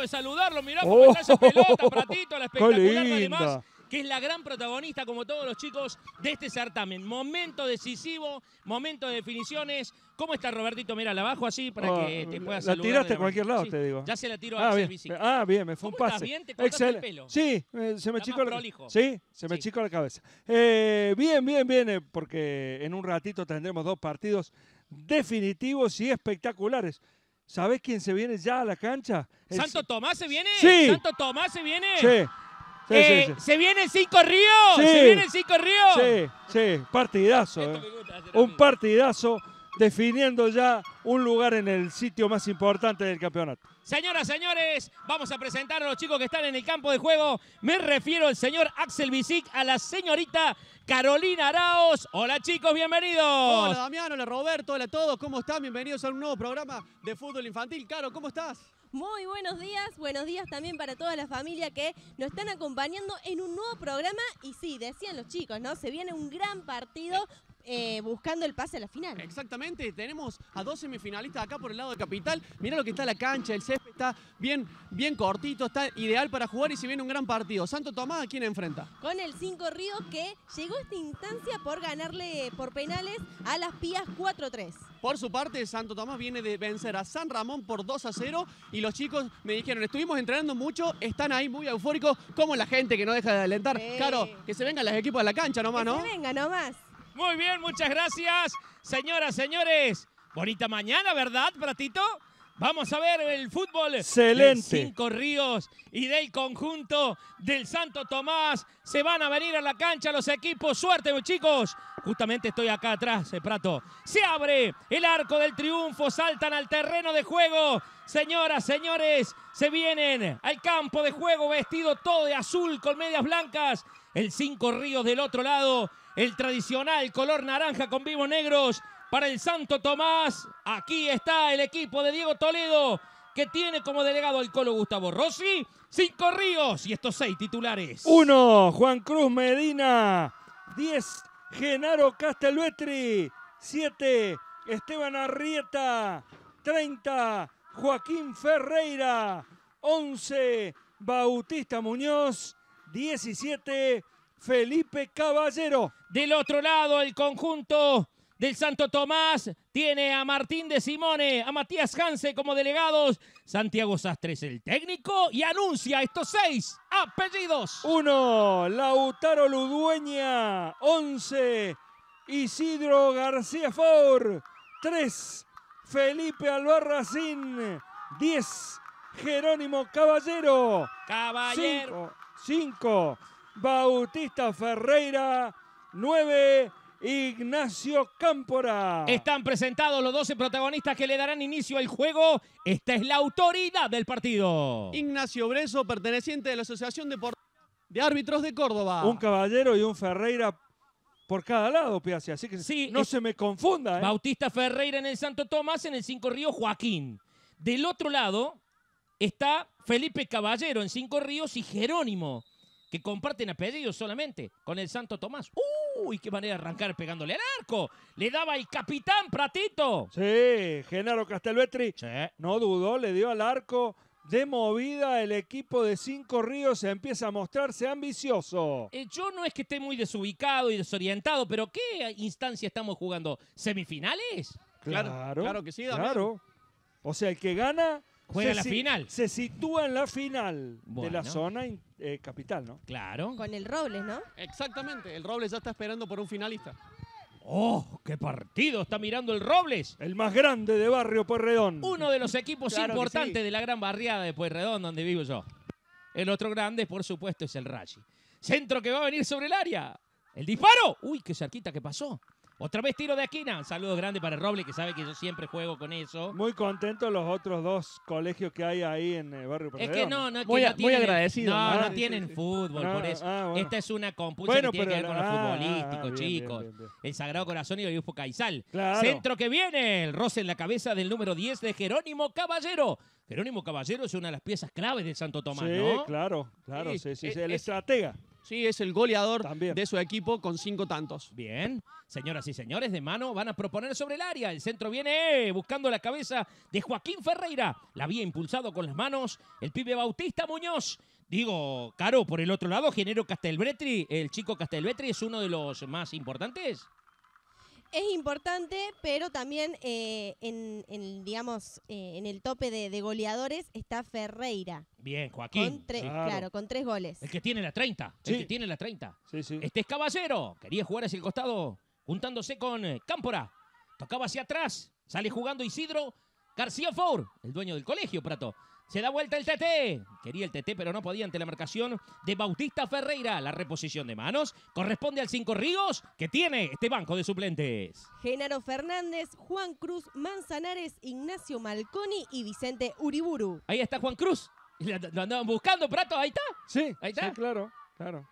de saludarlo. Mirá cómo oh. está esa pelota, Pratito, la espectacular además que es la gran protagonista, como todos los chicos, de este certamen. Momento decisivo, momento de definiciones. ¿Cómo está Robertito? Mira, la bajo así para que ah, te puedas La tiraste a cualquier lado, te digo. Ya se la tiro ah, a a bicicleta Ah, bien, me fue un pase. bien? ¿Te Excelente. el pelo? Sí, se me chico la Sí, se me chico la cabeza. Eh, bien, bien, bien, eh, porque en un ratito tendremos dos partidos definitivos y espectaculares. Sabes quién se viene ya a la cancha? ¿Santo Tomás se viene? ¿Santo Tomás se viene? Sí. sí, eh, ¿Se viene Cinco Ríos? ¿Se viene Cinco Ríos? Sí, sí, partidazo. Eh. Un partidazo definiendo ya un lugar en el sitio más importante del campeonato. Señoras, señores, vamos a presentar a los chicos que están en el campo de juego. Me refiero al señor Axel Bisic, a la señorita Carolina Araos. Hola chicos, bienvenidos. Hola Damián, hola Roberto, hola a todos. ¿Cómo están? Bienvenidos a un nuevo programa de fútbol infantil. Caro, ¿cómo estás? Muy buenos días, buenos días también para toda la familia que nos están acompañando en un nuevo programa. Y sí, decían los chicos, ¿no? Se viene un gran partido eh, buscando el pase a la final. Exactamente, tenemos a dos semifinalistas acá por el lado de Capital. mira lo que está la cancha, el césped está bien, bien cortito, está ideal para jugar y si viene un gran partido. Santo Tomás, ¿a quién enfrenta? Con el 5 Ríos que llegó a esta instancia por ganarle por penales a las Pías 4-3. Por su parte, Santo Tomás viene de vencer a San Ramón por 2 0 y los chicos me dijeron, estuvimos entrenando mucho, están ahí muy eufóricos, como la gente que no deja de alentar. Claro, que se vengan los equipos a la cancha nomás, ¿no? Que se vengan nomás. Muy bien, muchas gracias. Señoras, señores, bonita mañana, ¿verdad, Pratito? Vamos a ver el fútbol Excelente. de Cinco Ríos y del conjunto del Santo Tomás. Se van a venir a la cancha los equipos. Suerte, chicos. Justamente estoy acá atrás, eh, Prato. Se abre el arco del triunfo. Saltan al terreno de juego. Señoras, señores, se vienen al campo de juego vestido todo de azul con medias blancas. El Cinco Ríos del otro lado el tradicional color naranja con vivos negros para el Santo Tomás. Aquí está el equipo de Diego Toledo que tiene como delegado al Colo Gustavo Rossi, cinco ríos y estos seis titulares. Uno, Juan Cruz Medina. Diez, Genaro Castelluetri. Siete, Esteban Arrieta. Treinta, Joaquín Ferreira. Once, Bautista Muñoz. Diecisiete, Felipe Caballero. Del otro lado, el conjunto del Santo Tomás tiene a Martín de Simone, a Matías Hanse como delegados, Santiago Sastres el técnico y anuncia estos seis apellidos. Uno, Lautaro Ludueña, Once, Isidro García Faur, Tres, Felipe Albarracín, 10, Jerónimo Caballero, Caballero, 5, Bautista Ferreira, 9. Ignacio Cámpora. Están presentados los 12 protagonistas que le darán inicio al juego. Esta es la autoridad del partido. Ignacio Breso, perteneciente de la Asociación de Árbitros de Córdoba. Un caballero y un Ferreira por cada lado, Piazzi. Así que sí, no se me confunda. ¿eh? Bautista Ferreira en el Santo Tomás, en el Cinco Ríos, Joaquín. Del otro lado está Felipe Caballero en Cinco Ríos y Jerónimo que comparten apellidos solamente con el Santo Tomás. ¡Uy! ¡Qué manera de arrancar pegándole al arco! ¡Le daba el capitán Pratito! Sí, Genaro Castelvetri. No dudó, le dio al arco. De movida, el equipo de Cinco Ríos empieza a mostrarse ambicioso. Eh, yo no es que esté muy desubicado y desorientado, pero ¿qué instancia estamos jugando? ¿Semifinales? Claro, claro, que sí, Claro. O sea, el que gana Juega se la final. Se sitúa en la final de la zona eh, capital, ¿no? Claro. Con el Robles, ¿no? Exactamente, el Robles ya está esperando por un finalista. ¡Oh, qué partido! Está mirando el Robles. El más grande de Barrio Pueyrredón. Uno de los equipos importantes de la gran barriada de Pueyrredón, donde vivo yo. El otro grande, por supuesto, es el Rashi. Centro que va a venir sobre el área. El disparo. Uy, qué cerquita que pasó. Otra vez tiro de Aquina. saludo grande para Roble, que sabe que yo siempre juego con eso. Muy contentos los otros dos colegios que hay ahí en el eh, barrio Es que no, no, muy, agradecido. No, no, tienen fútbol, por eso. Ah, Esta es una compulsa que tiene que ver con los ah, ah, chicos. el Sagrado Corazón y el Bifo Caizal. Centro que viene. El roce en la cabeza del número 10 de Jerónimo Caballero. Jerónimo Caballero es una de las piezas claves de Santo Tomás, sí, claro, claro. Sí, sí, eh, el eh, estratega. Sí, es el goleador de su equipo con cinco tantos. Bien. Señoras y señores, de mano van a proponer sobre el área. El centro viene buscando la cabeza de Joaquín Ferreira. La había impulsado con las manos el pibe Bautista Muñoz. Digo, Caro, por el otro lado, Genero Castelbretri, el chico Castelbretri es uno de los más importantes es importante, pero también eh, en, digamos, eh, en el tope de, goleadores está Ferreira. Bien, Joaquín. claro. con tres goles. El que tiene la 30. El que tiene la 30. Sí, sí. Este es Caballero. Quería jugar hacia el costado, juntándose con eh, Cámpora. Tocaba hacia atrás. Sale jugando Isidro García Four, el dueño del colegio, Prato. Se da vuelta el TT. Quería el TT, pero no podía ante la marcación de Bautista Ferreira. La reposición de manos corresponde al Cinco Ríos que tiene este banco de suplentes. Genaro Fernández, Juan Cruz, Manzanares, Ignacio Malconi y Vicente Uriburu. Ahí está Juan Cruz. Lo andaban buscando, Prato. Ahí está. Sí, ahí está. Sí, claro, claro.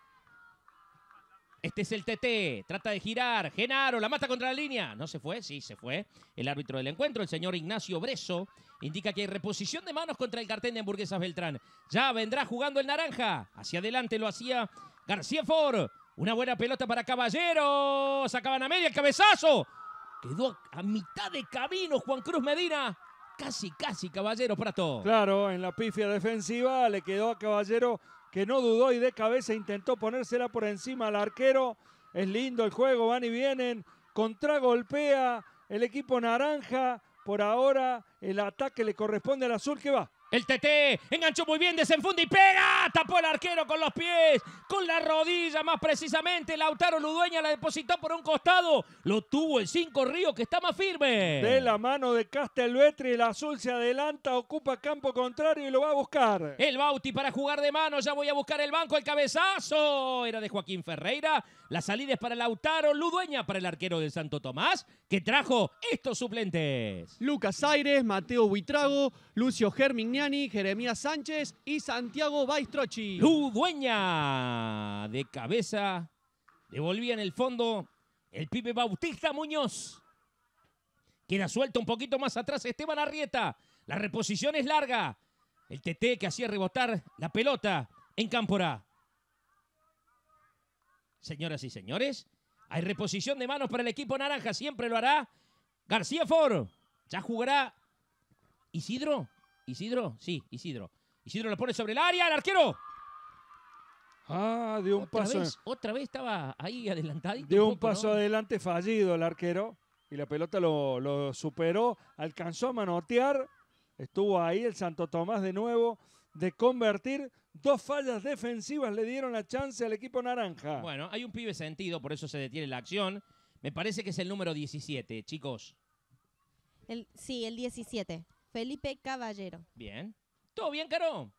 Este es el TT, trata de girar, Genaro, la mata contra la línea, no se fue, sí, se fue. El árbitro del encuentro, el señor Ignacio Breso, indica que hay reposición de manos contra el cartel de hamburguesas Beltrán. Ya vendrá jugando el naranja, hacia adelante lo hacía García Ford. Una buena pelota para Caballero, sacaban a media el cabezazo. Quedó a mitad de camino Juan Cruz Medina. Casi, casi Caballero Prato. Claro, en la pifia defensiva le quedó a Caballero que no dudó y de cabeza intentó ponérsela por encima al arquero. Es lindo el juego, van y vienen. Contragolpea el equipo naranja. Por ahora el ataque le corresponde al azul que va. El TT enganchó muy bien, desenfunda y pega. Tapó el arquero con los pies, con la rodilla más precisamente. Lautaro Ludueña la depositó por un costado. Lo tuvo el 5 Río que está más firme. De la mano de Castelvetri, el azul se adelanta, ocupa campo contrario y lo va a buscar. El Bauti para jugar de mano, ya voy a buscar el banco, el cabezazo. Era de Joaquín Ferreira. La salida es para Lautaro Ludueña, para el arquero del Santo Tomás, que trajo estos suplentes. Lucas Aires, Mateo Buitrago, Lucio Germín Damiani, Jeremías Sánchez y Santiago Baistrochi. dueña! de cabeza. Devolvía en el fondo el pibe Bautista Muñoz. Queda suelto un poquito más atrás Esteban Arrieta. La reposición es larga. El TT que hacía rebotar la pelota en Cámpora. Señoras y señores, hay reposición de manos para el equipo naranja. Siempre lo hará García Foro. Ya jugará Isidro ¿Isidro? Sí, Isidro. Isidro lo pone sobre el área, el arquero. Ah, de un paso. otra vez estaba ahí adelantado. De un, paso adelante fallido el arquero. Y la pelota lo, superó. Alcanzó a manotear. Estuvo ahí el Santo Tomás de nuevo de convertir. Dos fallas defensivas le dieron la chance al equipo naranja. Bueno, hay un pibe sentido, por eso se detiene la acción. Me parece que es el número 17, chicos. El, sí, el 17. Felipe Caballero. Bien. ¿Todo bien, Caro?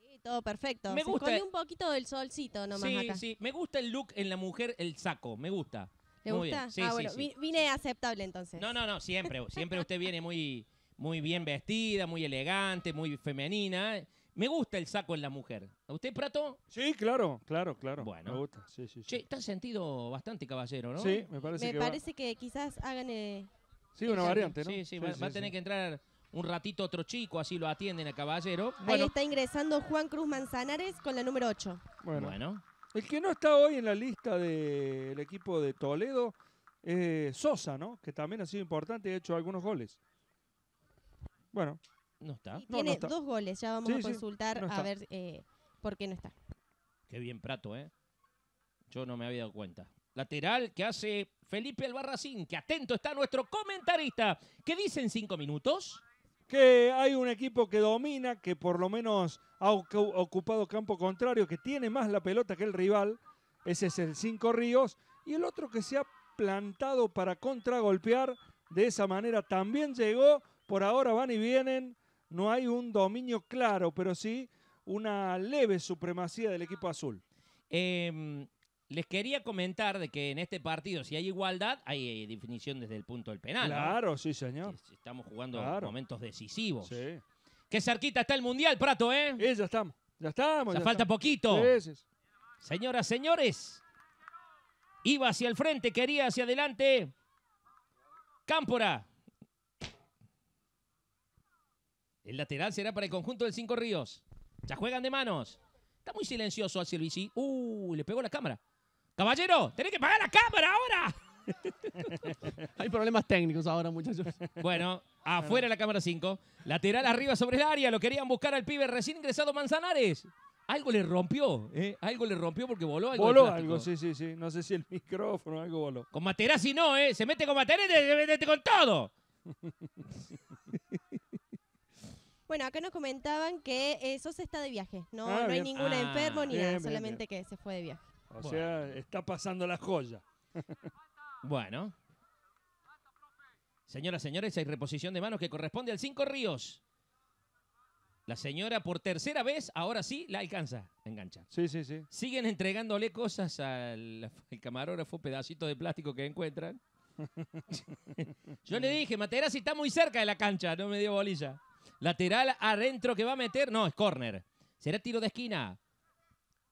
Sí, todo perfecto. Me gusta. un poquito del solcito nomás Sí, acá. sí. Me gusta el look en la mujer, el saco. Me gusta. ¿Le gusta? Sí, ah, sí, bueno, sí. vine aceptable entonces. No, no, no. Siempre. Siempre usted viene muy, muy bien vestida, muy elegante, muy femenina. Me gusta el saco en la mujer. ¿A usted, Prato? Sí, claro, claro, claro. Bueno. Me gusta, sí, sí, sí. está sentido bastante caballero, ¿no? Sí, me parece Me que parece que quizás hagan eh, Sí, una variante, ¿no? Sí, sí, va, va a tener que entrar un ratito otro chico, así lo atienden a Caballero. Ahí está ingresando Juan Cruz Manzanares con la número 8. Bueno. El que no está hoy en la lista del equipo de Toledo es Sosa, ¿no? Que también ha sido importante y ha hecho algunos goles. Bueno. No está. tiene dos goles, ya vamos a consultar a ver eh, por qué no está. Qué bien Prato, ¿eh? Yo no me había dado cuenta lateral que hace Felipe Albarracín, que atento está nuestro comentarista. ¿Qué dicen cinco minutos? que hay un equipo que domina, que por lo menos ha ocupado campo contrario, que tiene más la pelota que el rival, ese es el Cinco Ríos, y el otro que se ha plantado para contragolpear, de esa manera también llegó, por ahora van y vienen, no hay un dominio claro, pero sí una leve supremacía del equipo azul. Em, les quería comentar de que en este partido, si hay igualdad, hay eh, definición desde el punto del penal. Claro, sí, señor. Estamos jugando momentos decisivos. Sí. Qué cerquita está el Mundial, Prato, ¿eh? ya estamos. Ya estamos. Ya, falta poquito. Señoras, señores. Iba hacia el frente, quería hacia adelante. Cámpora. El lateral será para el conjunto del Cinco Ríos. Ya juegan de manos. Está muy silencioso al Silvici. Uh, le pegó la cámara. Caballero, tenés que pagar la cámara ahora. Hay problemas técnicos ahora, muchachos. Bueno, afuera la cámara 5. Lateral arriba sobre el área. Lo querían buscar al pibe recién ingresado Manzanares. Algo le rompió, ¿eh? Algo le rompió porque voló algo. Voló algo, sí, sí, sí. No sé si el micrófono, algo voló. Con y no, ¿eh? Se mete con y se mete con todo. Bueno, acá nos comentaban que eso eh, se está de viaje, no, ah, hay ninguna ningún ah. enfermo ni nada, solamente que se fue de viaje. O sea, está pasando la joya. bueno. Señoras, señores, hay reposición de manos que corresponde al Cinco Ríos. La señora por tercera vez, ahora sí, la alcanza, engancha. Sí, sí, sí. Siguen entregándole cosas al, camarógrafo, pedacitos de plástico que encuentran. Yo le dije, si está muy cerca de la cancha, no me dio bolilla. Lateral adentro que va a meter, no, es córner. Será tiro de esquina.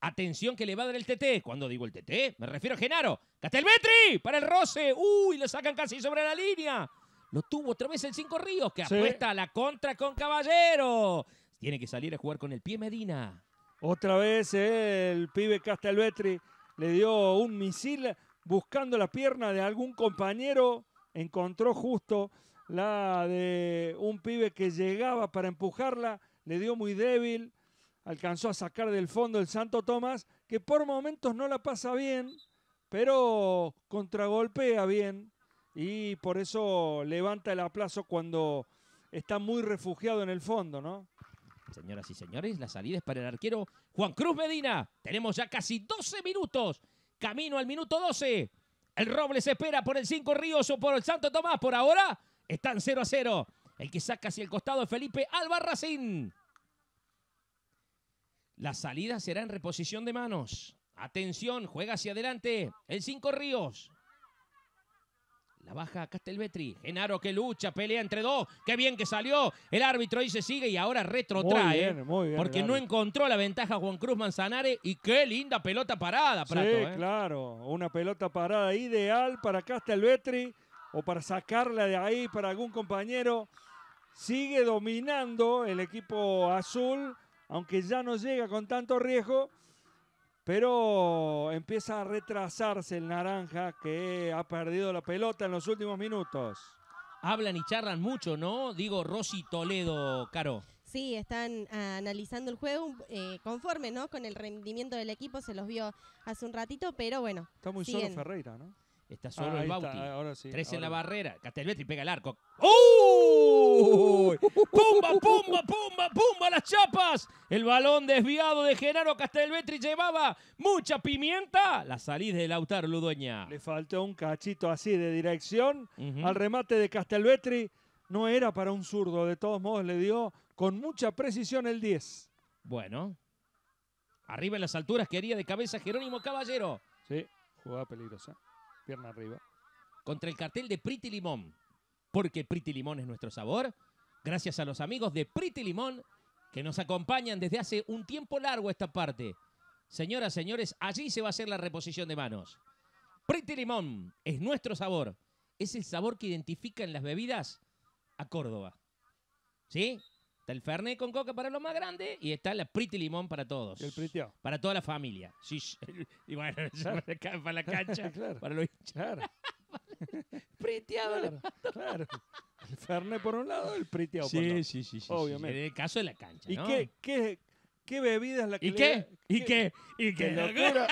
Atención que le va a dar el TT. Cuando digo el TT, me refiero a Genaro. ¡Castelvetri para el roce. Uy, lo sacan casi sobre la línea. Lo tuvo otra vez el Cinco Ríos que apuesta a la contra con Caballero. Tiene que salir a jugar con el pie Medina. Otra vez el pibe Castelvetri le dio un misil buscando la pierna de algún compañero. Encontró justo la de un pibe que llegaba para empujarla. Le dio muy débil alcanzó a sacar del fondo el Santo Tomás, que por momentos no la pasa bien, pero contragolpea bien y por eso levanta el aplazo cuando está muy refugiado en el fondo, ¿no? Señoras y señores, la salida es para el arquero Juan Cruz Medina. Tenemos ya casi 12 minutos. Camino al minuto 12. El Roble se espera por el Cinco Ríos o por el Santo Tomás. Por ahora están 0 a 0. El que saca hacia el costado es Felipe Albarracín. ...la salida será en reposición de manos. Atención, juega hacia adelante. El Cinco Ríos. La baja Castelvetri. Genaro que lucha, pelea entre dos. Qué bien que salió. El árbitro ahí se sigue y ahora retrotrae. ¿eh? porque no encontró la ventaja Juan Cruz Manzanares. Y qué linda pelota parada, para Sí, ¿eh? claro. Una pelota parada ideal para Castelvetri o para sacarla de ahí para algún compañero. Sigue dominando el equipo azul aunque ya no llega con tanto riesgo, pero empieza a retrasarse el naranja que ha perdido la pelota en los últimos minutos. Hablan y charlan mucho, ¿no? Digo, Rosy Toledo, Caro. Sí, están ah, analizando el juego eh, conforme, ¿no? Con el rendimiento del equipo, se los vio hace un ratito, pero bueno. Está muy solo Ferreira, ¿no? Está solo el Bauti. Tres en la barrera. Castelvetri pega el arco. ¡Uy! ¡Pumba, pumba, pumba, pumba! ¡Las chapas! El balón desviado de Genaro Castelvetri llevaba mucha pimienta. La salida del Lautaro Ludueña. Le faltó un cachito así de dirección al remate de Castelvetri. No era para un zurdo. De todos modos, le dio con mucha precisión el 10. Bueno. Arriba en las alturas quería de cabeza Jerónimo Caballero. Sí, jugada peligrosa. Pierna arriba. Contra el cartel de Pretty Limón. Porque Pretty Limón es nuestro sabor. Gracias a los amigos de Pretty Limón que nos acompañan desde hace un tiempo largo esta parte. Señoras, señores, allí se va a hacer la reposición de manos. Pretty Limón es nuestro sabor. Es el sabor que identifica en las bebidas a Córdoba. ¿Sí? Está el Fernet con coca para los más grandes y está la Priti Limón para todos. El Pritio. Para toda la familia. Sí, y bueno, para la cancha, claro. para los hinchas. Claro. Claro, El Fernet por un lado, el Priteado por otro. Sí, sí, sí. Obviamente. En el caso de la cancha. ¿Y qué, qué, qué bebida es la que ¿Y le qué? Da, ¿Y qué? ¿Y qué? Locura.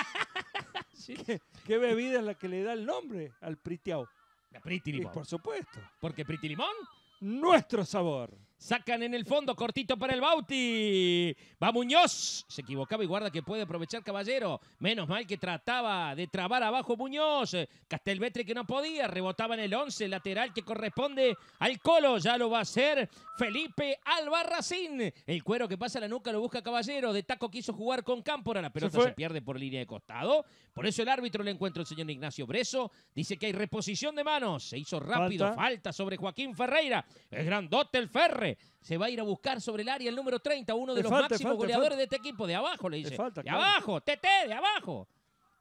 ¿Qué, ¿Qué bebida es la que le da el nombre al Priteado? La Priti Limón. por supuesto. Porque Priti Limón. Nuestro sabor. Sacan en el fondo, cortito para el Bauti. Va Muñoz. Se equivocaba y guarda que puede aprovechar Caballero. Menos mal que trataba de trabar abajo Muñoz. Castelvetre que no podía. Rebotaba en el 11, lateral que corresponde al Colo. Ya lo va a hacer Felipe Albarracín. El cuero que pasa la nuca lo busca Caballero. De taco quiso jugar con Cámpora. La pelota se, pierde por línea de costado. Por eso el árbitro le encuentra el señor Ignacio Breso. Dice que hay reposición de manos. Se hizo rápido. Falta, falta sobre Joaquín Ferreira. Es grandote el Ferre se va a ir a buscar sobre el área el número 30, uno de los máximos goleadores de este equipo. De abajo, le dice. de abajo, TT, de abajo.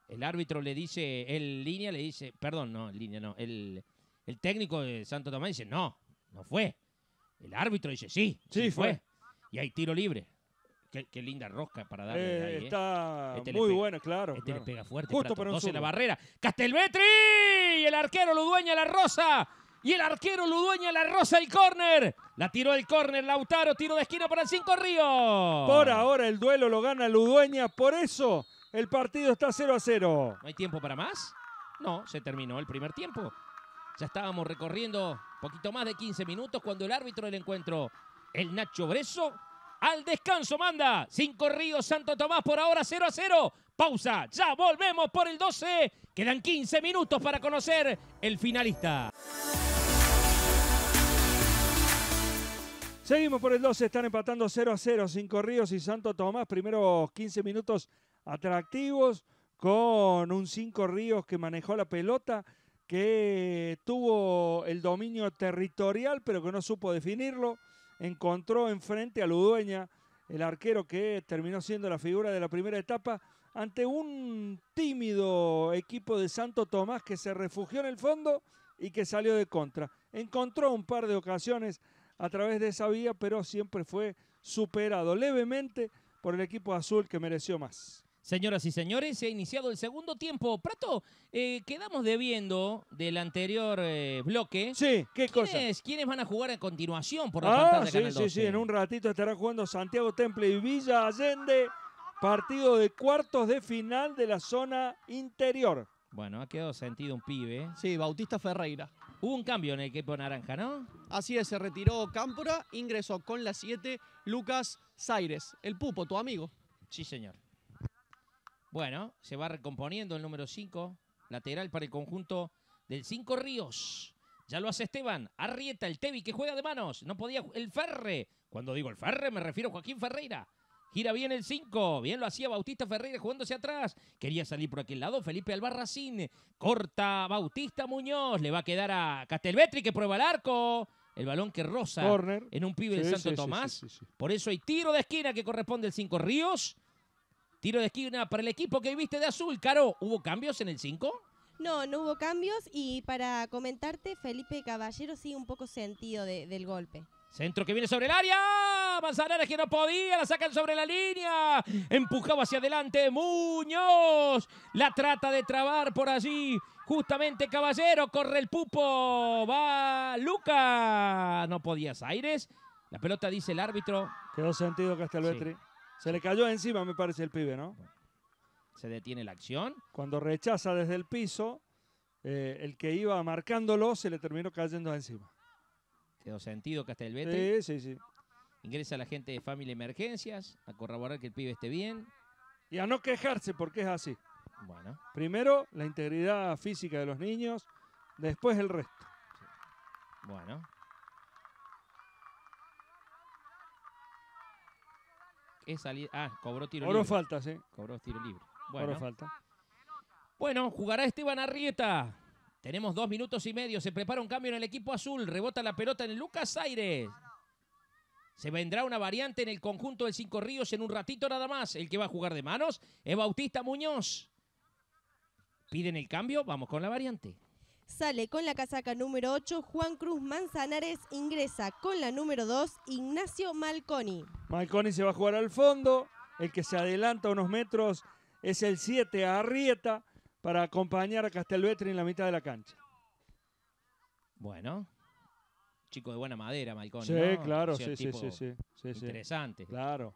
El árbitro le dice, el línea le dice, perdón, no, línea no, el, técnico de Santo Tomás dice, no, no fue. El árbitro dice, sí, sí, fue. Y hay tiro libre. Qué, linda rosca para darle eh, ahí, ¿eh? Está este muy bueno buena, claro. Este le pega fuerte. Justo para un la barrera. Castelvetri. El arquero lo dueña la rosa. Y el arquero Ludueña la roza el córner. La tiró el córner Lautaro, tiro de esquina para el Cinco Río. Por ahora el duelo lo gana Ludueña, por eso el partido está 0 a 0. ¿No hay tiempo para más? No, se terminó el primer tiempo. Ya estábamos recorriendo poquito más de 15 minutos cuando el árbitro del encuentro, el Nacho Breso, al descanso manda. Cinco Ríos, Santo Tomás por ahora 0 a 0. Pausa, ya volvemos por el 12. Quedan 15 minutos para conocer el finalista. Seguimos por el 12, están empatando 0 a 0 Cinco Ríos y Santo Tomás. Primeros 15 minutos atractivos con un Cinco Ríos que manejó la pelota, que tuvo el dominio territorial pero que no supo definirlo. Encontró enfrente a Ludueña, el arquero que terminó siendo la figura de la primera etapa, ante un tímido equipo de Santo Tomás que se refugió en el fondo y que salió de contra. Encontró un par de ocasiones a través de esa vía, pero siempre fue superado levemente por el equipo azul que mereció más. Señoras y señores, se ha iniciado el segundo tiempo. Prato, eh, quedamos debiendo del anterior eh, bloque. Sí, ¿qué cosa? ¿Quiénes van a jugar a continuación por la ah, pantalla sí, Sí, sí, en un ratito estará jugando Santiago Temple y Villa Allende. Partido de cuartos de final de la zona interior. Bueno, ha quedado sentido un pibe. Sí, Bautista Ferreira. Hubo un cambio en el equipo naranja, ¿no? Así es, se retiró Cámpora, ingresó con la 7 Lucas Zaires, el pupo, tu amigo. Sí, señor. Bueno, se va recomponiendo el número 5, lateral para el conjunto del Cinco Ríos. Ya lo hace Esteban, Arrieta, el Tevi que juega de manos. No podía el Ferre. Cuando digo el Ferre me refiero a Joaquín Ferreira. Gira bien el 5. Bien lo hacía Bautista Ferreira jugándose atrás. Quería salir por aquel lado. Felipe Albarracín. Corta Bautista Muñoz. Le va a quedar a Castelvetri que prueba el arco. El balón que rosa en un pibe de Santo Tomás. por eso hay tiro de esquina que corresponde al 5 Ríos. Tiro de esquina para el equipo que viste de azul. Caro, ¿hubo cambios en el 5? No, no hubo cambios. Y para comentarte, Felipe Caballero sigue un poco sentido del golpe. Centro que viene sobre el área. Manzanares que no podía. La sacan sobre la línea. Empujaba hacia adelante. Muñoz. La trata de trabar por allí. Justamente Caballero. Corre el pupo. Va Luca. No podía Aires. La pelota dice el árbitro. Quedó sentido Castelvetri. Se le cayó encima, me parece, el pibe, ¿no? Se detiene la acción. Cuando rechaza desde el piso, eh, el que iba marcándolo se le terminó cayendo encima. Quedó sentido, hasta el Castelbete. Sí, sí, sí. Ingresa la gente de Family Emergencias a corroborar que el pibe esté bien. Y a no quejarse porque es así. Bueno. Primero, la integridad física de los niños, después el resto. Bueno. Es salir. Ah, cobró tiro libre. libre. falta, sí. Cobró tiro libre. Bueno. falta. Bueno, jugará Esteban Arrieta tenemos dos minutos y medio. Se prepara un cambio en el equipo azul. Rebota la pelota en el Lucas Aires. Se vendrá una variante en el conjunto del Cinco Ríos en un ratito nada más. El que va a jugar de manos es Bautista Muñoz. Piden el cambio, vamos con la variante. Sale con la casaca número 8 Juan Cruz Manzanares, ingresa con la número 2 Ignacio Malconi. Malconi se va a jugar al fondo, el que se adelanta unos metros es el 7 Arrieta, para acompañar a Castelvetri en la mitad de la cancha. Bueno, chico de buena madera, Malcón. Sí, claro, sí, sí, sí, Interesante. Claro.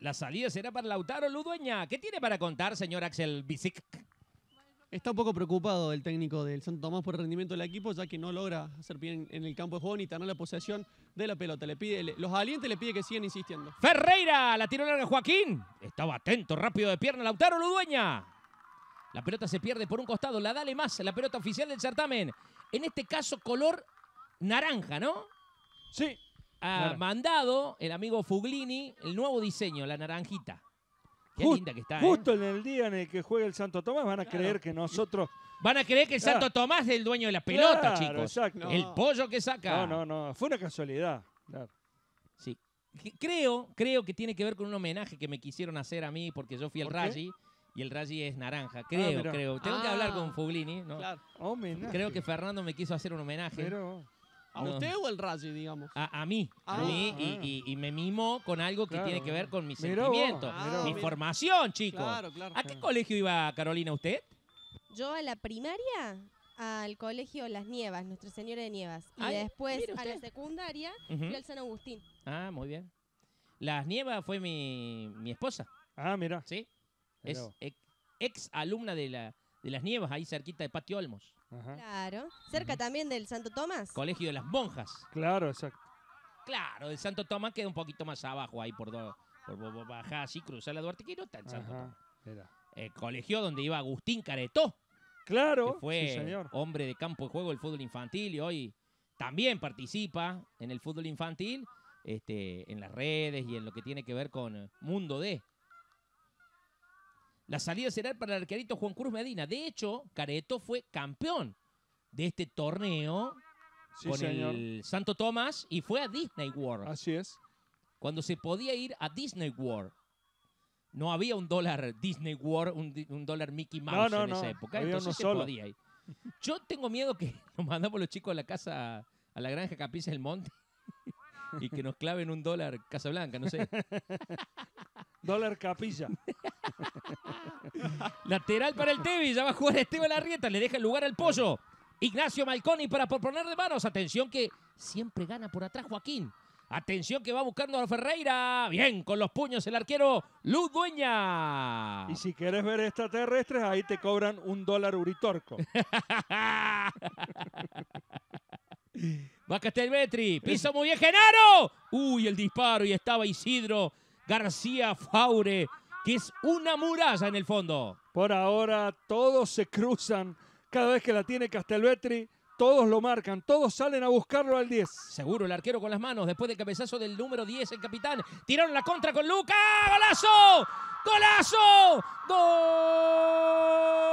La salida será para Lautaro Ludueña. ¿Qué tiene para contar, señor Axel Bisic? Está un poco preocupado el técnico del Santo Tomás por el rendimiento del equipo, ya que no logra hacer bien en el campo de juego ni tener la posesión de la pelota. Le pide, los alientes le pide que sigan insistiendo. Ferreira, la tiró larga de Joaquín. Estaba atento, rápido de pierna. Lautaro Ludueña. La pelota se pierde por un costado. La dale más, la pelota oficial del certamen. En este caso, color naranja, ¿no? Sí. Ha mandado el amigo Fuglini el nuevo diseño, la naranjita. Qué linda que está. Justo ¿eh? en el día en el que juega el Santo Tomás van a creer que nosotros. Van a creer que el ah. Santo Tomás es el dueño de la pelota, chicos. El pollo que saca. No, no, no. Fue una casualidad. Sí. Creo, creo que tiene que ver con un homenaje que me quisieron hacer a mí porque yo fui el rally y el rally es naranja. Creo, ah, creo. Tengo que hablar ah. con Fuglini. ¿no? Claro. Oh, creo que Fernando me quiso hacer un homenaje. ¿A usted o el radio digamos? A, mí. a mí ah. y, me mimo con algo que tiene que ver con mi sentimiento. Ah, mi formación, chicos. ¿A qué colegio iba Carolina usted? Yo a la primaria, al colegio Las Nievas, Nuestra Señora de Nievas. Y después a la secundaria, al San Agustín. Ah, muy bien. Las Nievas fue mi, esposa, Ah, mira ¿sí? Es ex, alumna de, la, de Las Nievas, ahí cerquita de Patio Olmos. Claro. Cerca también del Santo Tomás. Colegio de las Monjas. Claro, exacto. Claro, el Santo Tomás queda un poquito más abajo ahí por bajar Por, así, cruzar la Duarte, que el colegio donde iba Agustín Caretó, Claro. fue sí, señor. hombre de campo de juego del fútbol infantil y hoy también participa en el fútbol infantil, este, en las redes y en lo que tiene que ver con Mundo D. La salida será para el arquerito Juan Cruz Medina. De hecho, Careto fue campeón de este torneo con el Santo Tomás y fue a Disney World. Así es. Cuando se podía ir a Disney World. No había un dólar Disney World, un, dólar Mickey Mouse en esa época. se podía ir. Yo tengo miedo que nos mandamos los chicos a la casa, a la granja Capilla del Monte y que nos claven un dólar Casablanca, no sé. dólar Capilla. Lateral para el Tevi, ya va a jugar Esteban Arrieta, le deja el lugar al pollo. Ignacio Malconi para por poner de manos. Atención que siempre gana por atrás Joaquín. Atención que va buscando a Ferreira. Bien, con los puños el arquero Luz Dueña. Y si quieres ver extraterrestres, ahí te cobran un dólar uritorco. va pisa Piso muy bien Genaro. Uy, el disparo y estaba Isidro García Faure que es una muralla en el fondo. Por ahora todos se cruzan. Cada vez que la tiene Castelvetri, todos lo marcan, todos salen a buscarlo al 10. Seguro el arquero con las manos, después del cabezazo del número 10, el capitán. Tiraron la contra con Luca. ¡Golazo! ¡Golazo! ¡Gol!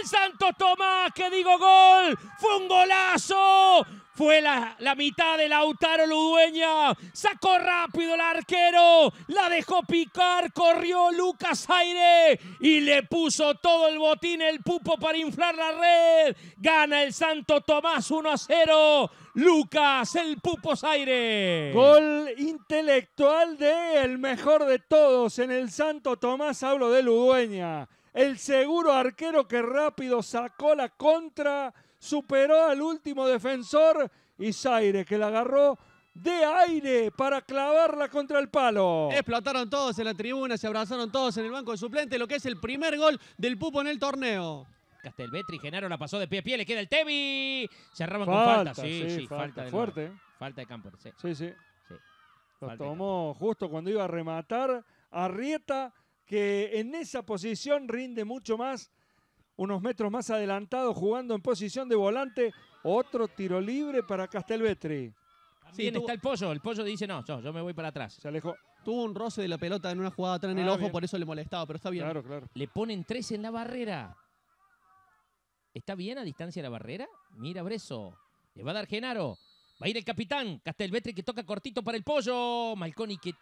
el Santo Tomás, que digo gol, fue un golazo. Fue la, mitad de Lautaro Ludueña. Sacó rápido el arquero. La dejó picar. Corrió Lucas Aire. Y le puso todo el botín, el pupo para inflar la red. Gana el Santo Tomás 1 a 0. Lucas, el pupo Aire. Gol intelectual de el mejor de todos en el Santo Tomás. Hablo de Ludueña el seguro arquero que rápido sacó la contra, superó al último defensor y Zaire que la agarró de aire para clavarla contra el palo. Explotaron todos en la tribuna, se abrazaron todos en el banco de suplente, lo que es el primer gol del Pupo en el torneo. Castelvetri, Genaro la pasó de pie a pie, le queda el Tevi. Cerraban con falta. falta, de fuerte. ¿eh? Falta de campo, sí. Sí, sí. Lo tomó justo cuando iba a rematar. Arrieta que en esa posición rinde mucho más, unos metros más adelantado, jugando en posición de volante. Otro tiro libre para Castelvetri. Sí, está el pollo. El pollo dice, no, yo, yo me voy para atrás. Se Tuvo un roce de la pelota en una jugada atrás en el ah, ojo, por eso le molestaba, pero está bien. Claro, claro. Le ponen tres en la barrera. ¿Está bien a distancia de la barrera? Mira Breso. Le va a dar Genaro. Va a ir el capitán, Castelvetri que toca cortito para el pollo. Malconi que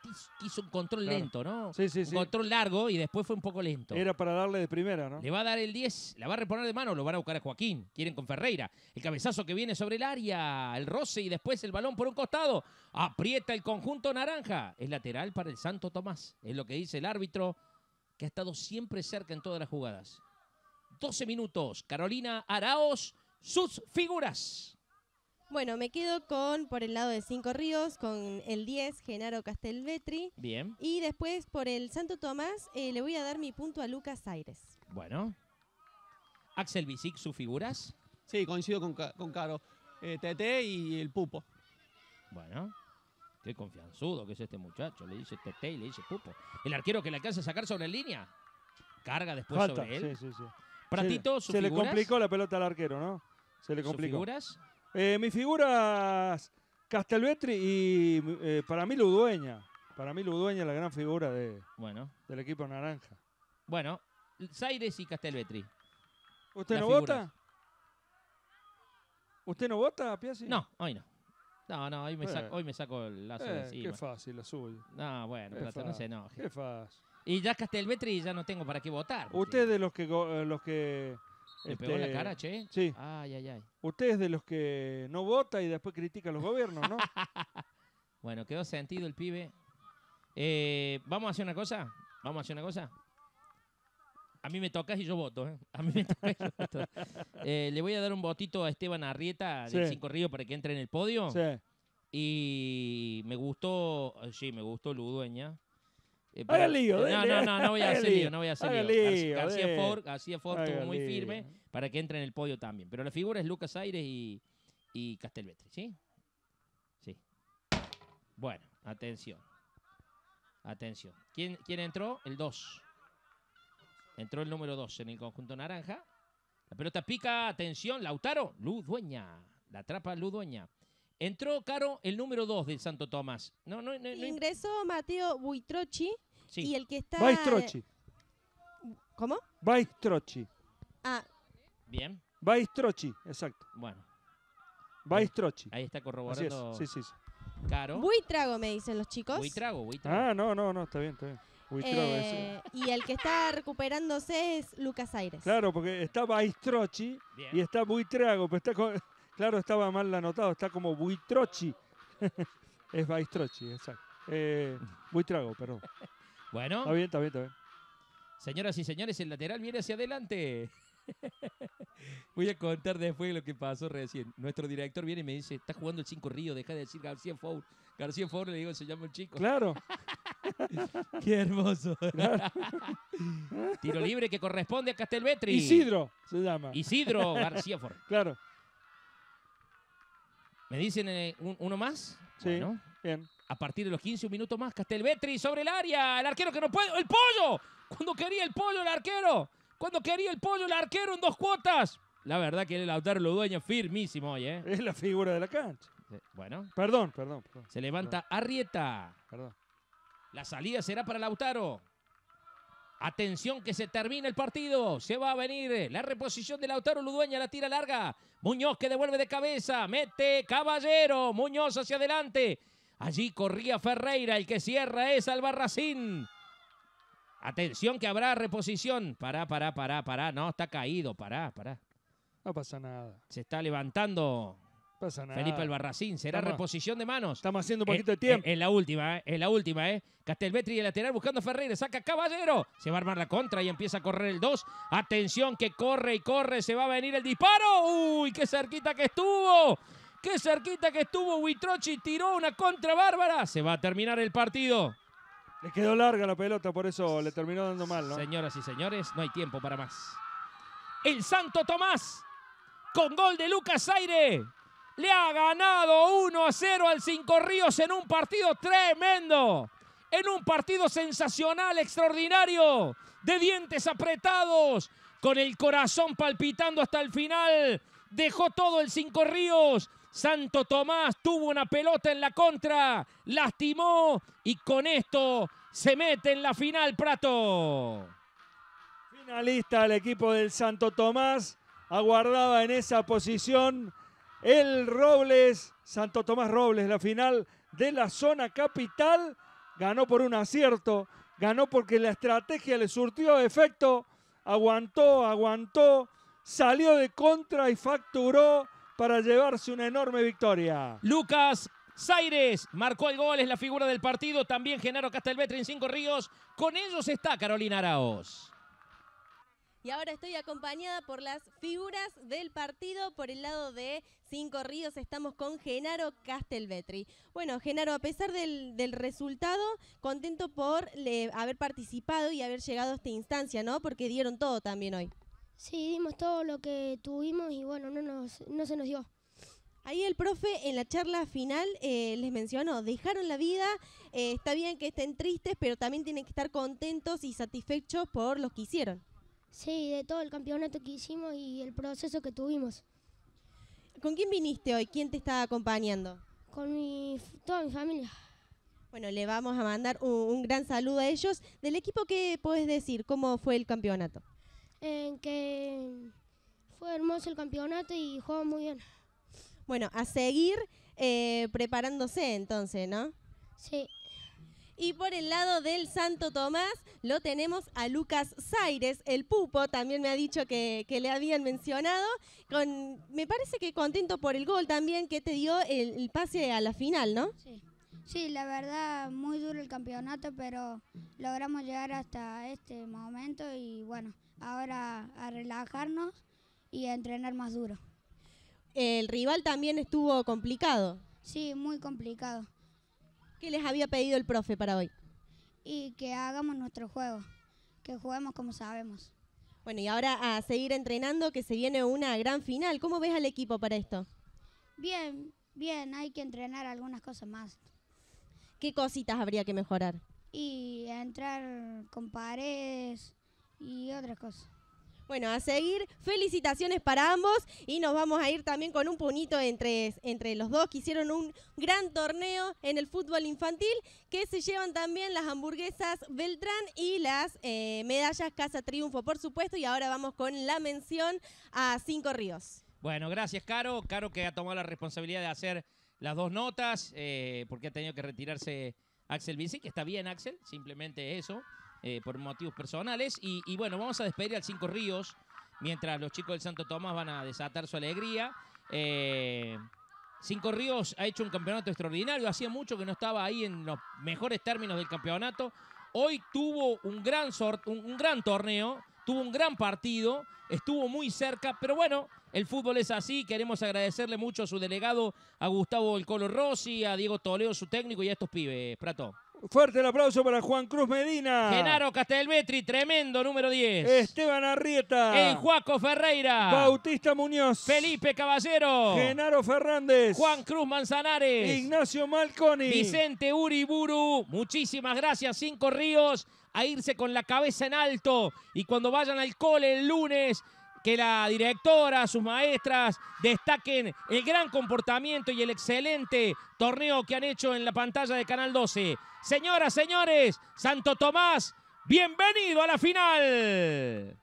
hizo un control lento, ¿no? Sí, sí, un Control largo y después fue un poco lento. Era para darle de primera, ¿no? Le va a dar el 10, la va a reponer de mano, lo van a buscar a Joaquín. Quieren con Ferreira. El cabezazo que viene sobre el área, el roce y después el balón por un costado. Aprieta el conjunto naranja. Es lateral para el Santo Tomás. Es lo que dice el árbitro que ha estado siempre cerca en todas las jugadas. 12 minutos. Carolina Araos, sus figuras. Bueno, me quedo con, por el lado de Cinco Ríos, con el 10, Genaro Castelvetri. Bien. Y después, por el Santo Tomás, eh, le voy a dar mi punto a Lucas Aires. Bueno. Axel Bisic, sus figuras. Sí, coincido con, con Caro. Eh, y el Pupo. Bueno. Qué confianzudo que es este muchacho. Le dice Tete y le dice Pupo. El arquero que le alcanza a sacar sobre línea. Carga después sobre él. Sí, sí, sí. Pratito, se, sus figuras. Se le complicó la pelota al arquero, ¿no? Se le complicó. ¿Sus figuras? Eh, mis figuras, Castelvetri y eh, para mí Ludueña. Para mí Ludueña es la gran figura de, bueno. del equipo naranja. Bueno, Zaires y Castelvetri. ¿Usted no vota? ¿Usted no vota, Piazzi? No, hoy no. No, no, hoy me, eh, saco, hoy me saco el lazo de eh, encima. Qué fácil, azul. No, bueno, Plata, no se enoje. Qué fácil. Y ya Castelvetri ya no tengo para qué votar. Usted de los que, los que le pegó la este, cara, che. Sí. Ay, ay, ay. Usted es de los que no vota y después critica a los gobiernos, ¿no? bueno, quedó sentido el pibe. Eh, vamos a hacer una cosa. Vamos a hacer una cosa. A mí me tocas y yo voto. ¿eh? A mí me tocas y yo voto. Eh, le voy a dar un votito a Esteban Arrieta del Cinco Ríos para que entre en el podio. Sí. Y me gustó, sí, me gustó Ludueña. Eh, eh, no, no, no, no voy a hacer lío, no voy a hacer lío. García Ford, estuvo muy firme para que entre en el podio también. Pero la figura es Lucas Aires y, y Castelvetri, ¿sí? Sí. Bueno, atención. Atención. ¿Quién, quién entró? El 2. Entró el número 2 en el conjunto naranja. La pelota pica, atención, Lautaro, Luz Dueña. La atrapa Luz Dueña. Entró, Caro, el número 2 del Santo Tomás. No, no, no, Ingresó Mateo Buitrochi y el que está... Baistrochi. ¿Cómo? Baistrochi. Ah. Bien. Baistrochi, exacto. Bueno. Baistrochi. Ahí está corroborando. Es. Sí, sí, sí. Caro. Buitrago, me dicen los chicos. Buitrago, buitrago. Ah, no, no, no, está bien, está bien. Buitrago, Eh, y el que está recuperándose es Lucas Aires. Claro, porque está Baistrochi y está Buitrago, pero está con... Claro, estaba mal anotado, está como Buitrochi. es Baistrochi, exacto. Eh, Buitrago, perdón. Bueno. Está bien, está bien, está bien. Señoras y señores, el lateral viene hacia adelante. Voy a contar después lo que pasó recién. Nuestro director viene y me dice, está jugando el Cinco Río, deja de decir García Four. García Four le digo, se llama el chico. Claro. Qué hermoso. Tiro libre que corresponde a Castelvetri. Isidro se llama. Isidro García Four. Claro. ¿Me dicen eh, uno más? Sí, bien. A partir de los 15 minutos más, Castelvetri sobre el área. El arquero que no puede. ¡El pollo! Cuando quería el pollo el arquero? Cuando quería el pollo el arquero en dos cuotas? La verdad que el Lautaro lo dueña firmísimo hoy, ¿eh? Es la figura de la cancha. Bueno. Perdón, perdón. Se levanta Arrieta. Perdón. La salida será para Lautaro. Atención que se termina el partido. Se va a venir la reposición de Lautaro Ludueña. La tira larga. Muñoz que devuelve de cabeza. Mete Caballero. Muñoz hacia adelante. Allí corría Ferreira. El que cierra es Albarracín. Atención que habrá reposición. Pará, pará, pará, pará. No, está caído. Pará, pará. No pasa nada. Se está levantando Felipe Albarracín, será reposición de manos. Estamos haciendo un eh, poquito de tiempo. En eh, la última, En eh, la última, ¿eh? Castelvetri de lateral buscando a Ferreira, saca Caballero. Se va a armar la contra y empieza a correr el 2. Atención que corre y corre, se va a venir el disparo. ¡Uy, qué cerquita que estuvo! ¡Qué cerquita que estuvo! Huitrochi tiró una contra bárbara. Se va a terminar el partido. Le quedó larga la pelota, por eso le terminó dando mal, Señoras y señores, no hay tiempo para más. El Santo Tomás con gol de Lucas Aire le ha ganado 1 a 0 al Cinco Ríos en un partido tremendo, en un partido sensacional, extraordinario, de dientes apretados, con el corazón palpitando hasta el final. Dejó todo el Cinco Ríos. Santo Tomás tuvo una pelota en la contra, lastimó y con esto se mete en la final Prato. Finalista el equipo del Santo Tomás, aguardaba en esa posición el Robles, Santo Tomás Robles, la final de la zona capital. Ganó por un acierto, ganó porque la estrategia le surtió efecto, aguantó, aguantó, salió de contra y facturó para llevarse una enorme victoria. Lucas Zaires marcó el gol, es la figura del partido. También Genaro Castelvetri en Cinco Ríos. Con ellos está Carolina Araos. Y ahora estoy acompañada por las figuras del partido. Por el lado de Cinco Ríos estamos con Genaro Castelvetri. Bueno, Genaro, a pesar del, resultado, contento por haber participado y haber llegado a esta instancia, ¿no? Porque dieron todo también hoy. Sí, dimos todo lo que tuvimos y bueno, no, nos, no se nos dio. Ahí el profe en la charla final eh, les mencionó, dejaron la vida, eh, está bien que estén tristes, pero también tienen que estar contentos y satisfechos por lo que hicieron. Sí, de todo el campeonato que hicimos y el proceso que tuvimos. ¿Con quién viniste hoy? ¿Quién te estaba acompañando? Con mi, toda mi familia. Bueno, le vamos a mandar un, gran saludo a ellos. Del equipo, ¿qué puedes decir? ¿Cómo fue el campeonato? que fue hermoso el campeonato y jugó muy bien. Bueno, a seguir eh, preparándose entonces, ¿no? Sí. Y por el lado del Santo Tomás lo tenemos a Lucas Zaires, el pupo, también me ha dicho que, le habían mencionado. Con, me parece que contento por el gol también que te dio el, pase a la final, ¿no? Sí. Sí, la verdad, muy duro el campeonato, pero logramos llegar hasta este momento y bueno, ahora a relajarnos y a entrenar más duro. El rival también estuvo complicado. Sí, muy complicado. ¿Qué les había pedido el profe para hoy? Y que hagamos nuestro juego, que juguemos como sabemos. Bueno, y ahora a seguir entrenando, que se viene una gran final. ¿Cómo ves al equipo para esto? Bien, bien, hay que entrenar algunas cosas más. ¿Qué cositas habría que mejorar? Y entrar con paredes y otras cosas. Bueno, a seguir, felicitaciones para ambos y nos vamos a ir también con un punito entre, entre los dos que hicieron un gran torneo en el fútbol infantil que se llevan también las hamburguesas Beltrán y las eh, medallas Casa Triunfo, por supuesto, y ahora vamos con la mención a Cinco Ríos. Bueno, gracias, Caro. Caro que ha tomado la responsabilidad de hacer las dos notas, eh, porque ha tenido que retirarse Axel Vinci, que está bien, Axel, simplemente eso. Eh, por motivos personales. Y, bueno, vamos a despedir al Cinco Ríos mientras los chicos del Santo Tomás van a desatar su alegría. Eh, Cinco Ríos ha hecho un campeonato extraordinario. Hacía mucho que no estaba ahí en los mejores términos del campeonato. Hoy tuvo un gran, un, gran torneo, tuvo un gran partido, estuvo muy cerca, pero bueno, el fútbol es así. Queremos agradecerle mucho a su delegado, a Gustavo El Colo Rossi, a Diego Toledo, su técnico, y a estos pibes, Prato. Fuerte el aplauso para Juan Cruz Medina. Genaro Castelvetri, tremendo número 10. Esteban Arrieta. Juaco Ferreira. Bautista Muñoz. Felipe Caballero. Genaro Fernández. Juan Cruz Manzanares. Ignacio Malconi. Vicente Uriburu. Muchísimas gracias, Cinco Ríos. A irse con la cabeza en alto. Y cuando vayan al cole el lunes, que la directora, sus maestras destaquen el gran comportamiento y el excelente torneo que han hecho en la pantalla de Canal 12. Señoras, señores, Santo Tomás, bienvenido a la final.